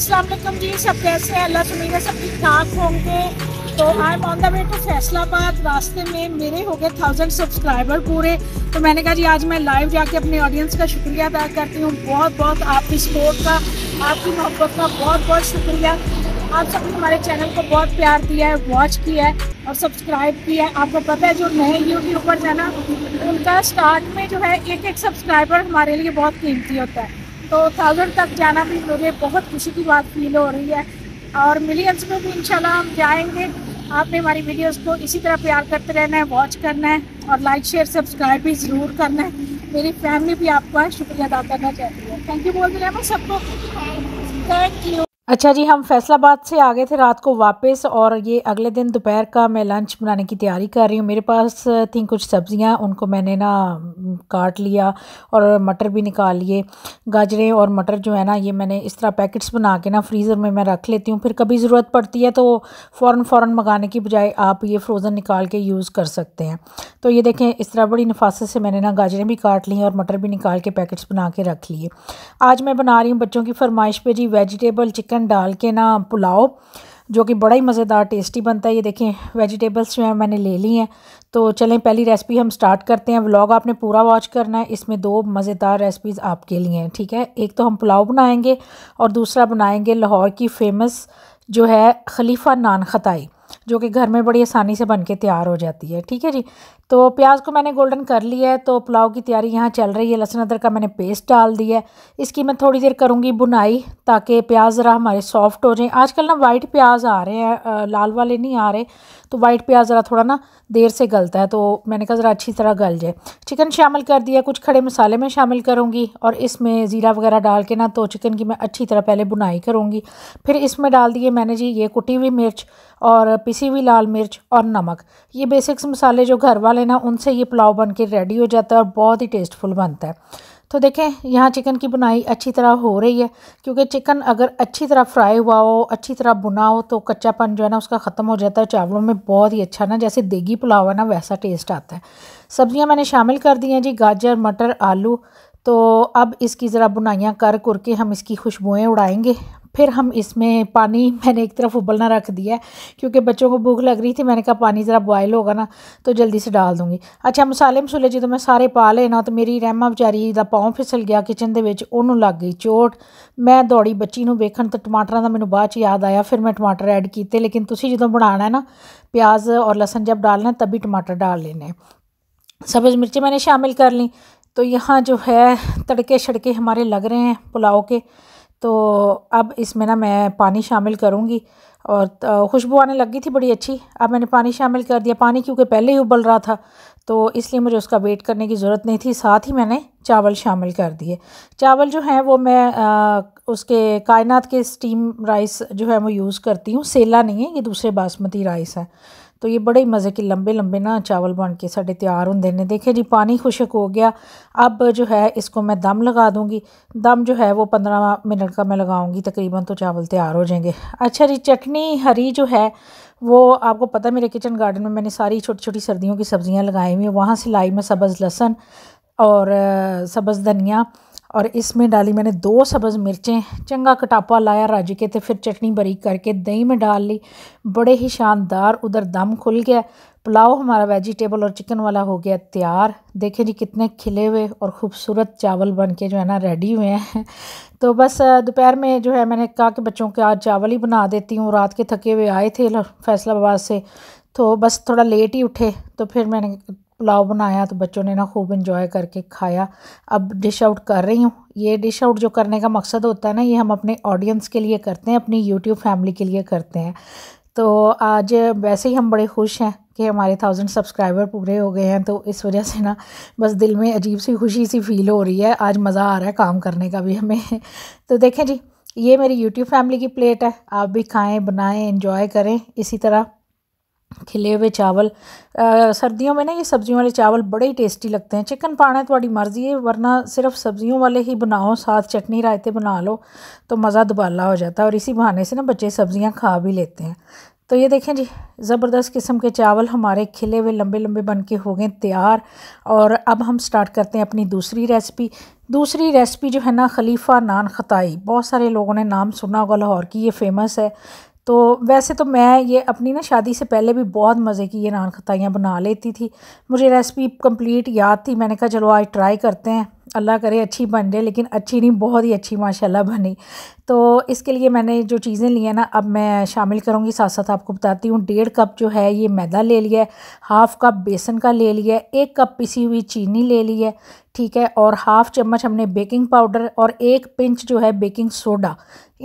असलम जी सब कैसे हैं अल्लाह सुमीन सब ठीक ठाक होंगे तो I am on the way to Faisalabad रास्ते में मेरे हो गए थाउजेंड सब्सक्राइबर पूरे तो मैंने कहा जी आज मैं लाइव जाके अपने ऑडियंस का शुक्रिया अदा करती हूँ बहुत बहुत आपकी सपोर्ट का आपकी मोहब्बत का बहुत बहुत शुक्रिया आप सबने हमारे चैनल को बहुत प्यार दिया है वॉच किया है और सब्सक्राइब किया है आपको पता है जो नए यूट्यूबर्स हैं ना उनका स्टार्ट में जो है एक एक सब्सक्राइबर हमारे लिए बहुत कीमती होता है तो थाउजेंड तक जाना भी मुझे बहुत खुशी की बात फील हो रही है और मिलियंस में भी इंशाल्लाह हम जाएंगे आपने हमारी वीडियोस को इसी तरह प्यार करते रहना है वॉच करना है और लाइक शेयर सब्सक्राइब भी ज़रूर करना है मेरी फैमिली भी आपका शुक्रिया अदा करना चाहती है थैंक यू बोल रहे हैं सबको थैंक यू अच्छा जी हम फैसलाबाद से आ गए थे रात को वापस और ये अगले दिन दोपहर का मैं लंच बनाने की तैयारी कर रही हूँ मेरे पास थी कुछ सब्जियाँ उनको मैंने ना काट लिया और मटर भी निकाल लिए गाजरें और मटर जो है ना ये मैंने इस तरह पैकेट्स बना के ना फ्रीज़र में मैं रख लेती हूँ फिर कभी ज़रूरत पड़ती है तो फ़ौर फ़ौर मंगाने की बजाय आप ये फ्रोज़न निकाल के यूज़ कर सकते हैं तो ये देखें इस तरह बड़ी नफासत से मैंने ना गाजरें भी काट ली और मटर भी निकाल के पैकेट्स बना के रख लिए आज मैं बना रही हूँ बच्चों की फरमाइश पर जी वेजिटेबल चिकन चिकन डाल के ना पुलाव जो कि बड़ा ही मज़ेदार टेस्टी बनता है ये देखें वेजिटेबल्स जो हैं मैंने ले ली हैं तो चलें पहली रेसिपी हम स्टार्ट करते हैं व्लॉग आपने पूरा वॉच करना है इसमें दो मज़ेदार रेसिपीज़ आपके लिए हैं ठीक है एक तो हम पुलाव बनाएंगे और दूसरा बनाएंगे लाहौर की फ़ेमस जो है खलीफा नान खताई जो कि घर में बड़ी आसानी से बन के तैयार हो जाती है ठीक है जी तो प्याज को मैंने गोल्डन कर लिया है तो पुलाव की तैयारी यहाँ चल रही है लहसुन अदरक का मैंने पेस्ट डाल दिया है इसकी मैं थोड़ी देर करूँगी बुनाई ताकि प्याज ज़रा हमारे सॉफ्ट हो जाए आजकल ना वाइट प्याज आ रहे हैं लाल वाले नहीं आ रहे तो वाइट प्याज ज़रा थोड़ा ना देर से गलता है तो मैंने कहा ज़रा अच्छी तरह गल जाए चिकन शामिल कर दिया कुछ खड़े मसाले में शामिल करूँगी और इसमें ज़ीरा वगैरह डाल के ना तो चिकन की मैं अच्छी तरह पहले बुनाई करूँगी फिर इसमें डाल दिए मैंने जी ये कुटी हुई मिर्च और पिसी हुई लाल मिर्च और नमक ये बेसिक्स मसाले जो घर वाले ना उनसे ये पुलाव बन के रेडी हो जाता है और बहुत ही टेस्टफुल बनता है तो देखें यहाँ चिकन की बुनाई अच्छी तरह हो रही है क्योंकि चिकन अगर अच्छी तरह फ्राई हुआ हो अच्छी तरह बुना हो तो कच्चापन जो है ना उसका ख़त्म हो जाता है चावलों में बहुत ही अच्छा ना जैसे देगी पुलाव है ना वैसा टेस्ट आता है सब्ज़ियाँ मैंने शामिल कर दी हैं जी गाजर मटर आलू तो अब इसकी ज़रा बुनाइयाँ कर कर के हम इसकी खुशबुएँ उड़ाएँगे फिर हम इसमें पानी मैंने एक तरफ उबलना रख दिया है क्योंकि बच्चों को भूख लग रही थी मैंने कहा पानी ज़रा बॉयल होगा ना तो जल्दी से डाल दूँगी अच्छा ਮਸਾਲੇ ਮਸੂਲੇ ਜਦੋਂ मैं सारे पा लेना तो मेरी रहमा बेचारी ਦਾ ਪਾਉਂ ਫਿਸਲ ਗਿਆ ਕਿਚਨ ਦੇ ਵਿੱਚ ਉਹਨੂੰ ਲੱਗ ਗਈ ਚੋਟ ਮੈਂ ਦੌੜੀ ਬੱਚੀ ਨੂੰ ਵੇਖਣ ਤੇ ਟਮਾਟਰਾਂ ਦਾ ਮੈਨੂੰ ਬਾਅਦ ਚ ਯਾਦ ਆਇਆ ਫਿਰ ਮੈਂ ਟਮਾਟਰ ਐਡ ਕੀਤੇ ਲੇਕਿਨ ਤੁਸੀਂ प्याज और लहसुन जब डालना तभी टमाटर डाल लेने सब्ज़ मिर्ची मैंने शामिल कर ली तो यहाँ जो है तड़के शड़के हमारे लग रहे हैं पुलाव के तो अब इसमें ना मैं पानी शामिल करूँगी और खुशबू आने लगी थी बड़ी अच्छी अब मैंने पानी शामिल कर दिया पानी क्योंकि पहले ही उबल रहा था तो इसलिए मुझे उसका वेट करने की ज़रूरत नहीं थी साथ ही मैंने चावल शामिल कर दिए चावल जो हैं वो मैं आ, उसके कायनात के स्टीम राइस जो है वो यूज़ करती हूँ सेला नहीं है ये दूसरे बासमती राइस है तो ये बड़े ही मज़े के लंबे लंबे ना चावल बन के साथ तैयार होंगे ने देखें जी पानी खुशक हो गया अब जो है इसको मैं दम लगा दूँगी दम जो है वो पंद्रह मिनट का मैं लगाऊँगी तकरीबन तो चावल तैयार हो जाएंगे अच्छा जी चटनी हरी जो है वो आपको पता है मेरे किचन गार्डन में मैंने सारी छोटी छोटी सर्दियों की सब्ज़ियाँ लगाई हुई हैं वहाँ से लाई मैं सब्ज़ लहसन और सब्ज़ धनिया और इसमें डाली मैंने दो सब्ज़ मिर्चें चंगा कटापा लाया राजी के तो फिर चटनी बरीक करके दही में डाल ली बड़े ही शानदार उधर दम खुल गया पुलाव हमारा वेजिटेबल और चिकन वाला हो गया तैयार देखें जी कितने खिले हुए और ख़ूबसूरत चावल बन के जो है ना रेडी हुए हैं तो बस दोपहर में जो है मैंने कहा कि बच्चों के आज चावल ही बना देती हूँ रात के थके हुए आए थे फैसलाबाद से तो बस थोड़ा लेट ही उठे तो फिर मैंने पुलाव बनाया तो बच्चों ने ना खूब इन्जॉय करके खाया अब डिश आउट कर रही हूँ ये डिश आउट जो करने का मकसद होता है ना ये हम अपने ऑडियंस के लिए करते हैं अपनी यूट्यूब फैमिली के लिए करते हैं तो आज वैसे ही हम बड़े खुश हैं कि हमारे थाउजेंड सब्सक्राइबर पूरे हो गए हैं तो इस वजह से ना बस दिल में अजीब सी खुशी सी फील हो रही है आज मज़ा आ रहा है काम करने का भी हमें तो देखें जी ये मेरी यूट्यूब फैमिली की प्लेट है आप भी खाएं बनाएं इन्जॉय करें इसी तरह खिले हुए चावल आ, सर्दियों में ना ये सब्जियों वाले चावल बड़े ही टेस्टी लगते हैं चिकन पाना थोड़ी मर्जी है वरना सिर्फ सब्जियों वाले ही बनाओ साथ चटनी रायते बना लो तो मज़ा दुबाला हो जाता है और इसी बहाने से ना बच्चे सब्जियां खा भी लेते हैं तो ये देखें जी ज़बरदस्त किस्म के चावल हमारे खिले हुए लंबे लंबे बन के हो गए तैयार और अब हम स्टार्ट करते हैं अपनी दूसरी रेसिपी दूसरी रेसिपी जो है ना खलीफा नान खताई बहुत सारे लोगों ने नाम सुना होगा लाहौर की ये फ़ेमस है तो वैसे तो मैं ये अपनी ना शादी से पहले भी बहुत मज़े की ये नान खताइयाँ बना लेती थी मुझे रेसिपी कंप्लीट याद थी मैंने कहा चलो आज ट्राई करते हैं अल्लाह करे अच्छी बन जाए लेकिन अच्छी नहीं बहुत ही अच्छी माशाल्लाह बनी तो इसके लिए मैंने जो चीज़ें ली हैं ना अब मैं शामिल करूँगी साथ साथ आपको बताती हूँ डेढ़ कप जो है ये मैदा ले लिया है हाफ़ कप बेसन का ले लिया है एक कप पिसी हुई चीनी ले ली है ठीक है और हाफ़ चम्मच हमने बेकिंग पाउडर और एक पिंच जो है बेकिंग सोडा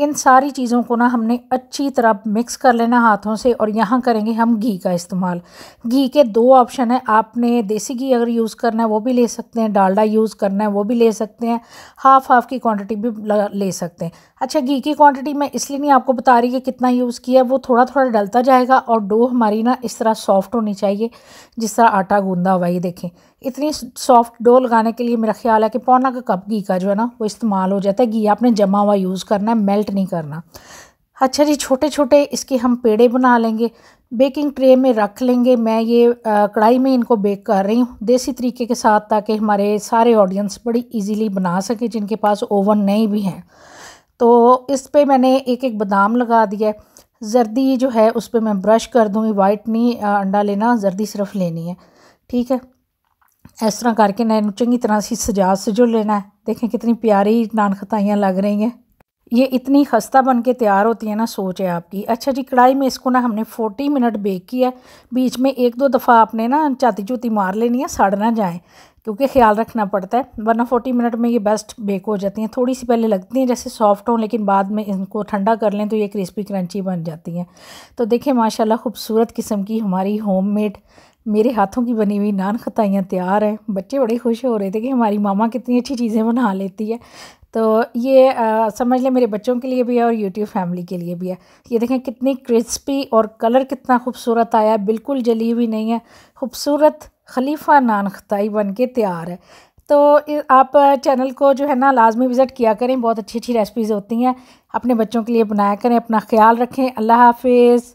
इन सारी चीज़ों को ना हमने अच्छी तरह मिक्स कर लेना हाथों से और यहाँ करेंगे हम घी का इस्तेमाल घी के दो ऑप्शन हैं आपने देसी घी अगर यूज़ करना है वो भी ले सकते हैं डालडा यूज़ करना है वो भी ले सकते हैं हाफ़ हाफ़ की क्वांटिटी भी ले सकते हैं अच्छा अच्छा घी की क्वांटिटी मैं इसलिए नहीं आपको बता रही कि कितना यूज़ किया वो थोड़ा थोड़ा डलता जाएगा और डो हमारी ना इस तरह सॉफ्ट होनी चाहिए जिस तरह आटा गूंदा हुआ ये देखें इतनी सॉफ्ट डो लगाने के लिए मेरा ख्याल है कि पौना का कप घी का जो है ना वो इस्तेमाल हो जाता है घी आपने जमा हुआ यूज़ करना है मेल्ट नहीं करना अच्छा जी छोटे छोटे इसके हम पेड़े बना लेंगे बेकिंग ट्रे में रख लेंगे मैं ये कढ़ाई में इनको बेक कर रही हूँ देसी तरीके के साथ ताकि हमारे सारे ऑडियंस बड़ी इजीली बना सके जिनके पास ओवन नहीं भी हैं तो इस पर मैंने एक एक बादाम लगा दिया है जर्दी जो है उस पर मैं ब्रश कर दूँगी वाइट नहीं अंडा लेना जर्दी सिर्फ लेनी है ठीक है इस तरह करके नैन चंगी तरह से सजा सजो लेना है देखें कितनी प्यारी नान खताइयाँ लग रही हैं ये इतनी खस्ता बन के तैयार होती है ना सोच है आपकी अच्छा जी कढ़ाई में इसको ना हमने फोर्टी मिनट बेक किया बीच में एक दो दफ़ा आपने ना चाती चूती मार लेनी है सड़ ना जाए क्योंकि ख्याल रखना पड़ता है वरना फोर्टी मिनट में ये बेस्ट बेक हो जाती हैं थोड़ी सी पहले लगती हैं जैसे सॉफ्ट हों लेकिन बाद में इनको ठंडा कर लें तो ये क्रिस्पी क्रंची बन जाती हैं तो देखें माशाल्लाह खूबसूरत किस्म की हमारी होममेड मेरे हाथों की बनी हुई नान खताइयाँ तैयार हैं बच्चे बड़े खुश हो रहे थे कि हमारी मामा कितनी अच्छी चीज़ें बना लेती है तो ये आ, समझ लें मेरे बच्चों के लिए भी है और यूट्यूब फैमिली के लिए भी है ये देखें कितनी क्रिस्पी और कलर कितना खूबसूरत आया बिल्कुल जली हुई नहीं है खूबसूरत खलीफा नान खताई बन के तैयार है तो आप चैनल को जो है ना लाजमी विज़िट किया करें बहुत अच्छी अच्छी रेसिपीज़ होती हैं अपने बच्चों के लिए बनाया करें अपना ख्याल रखें अल्लाह हाफिज़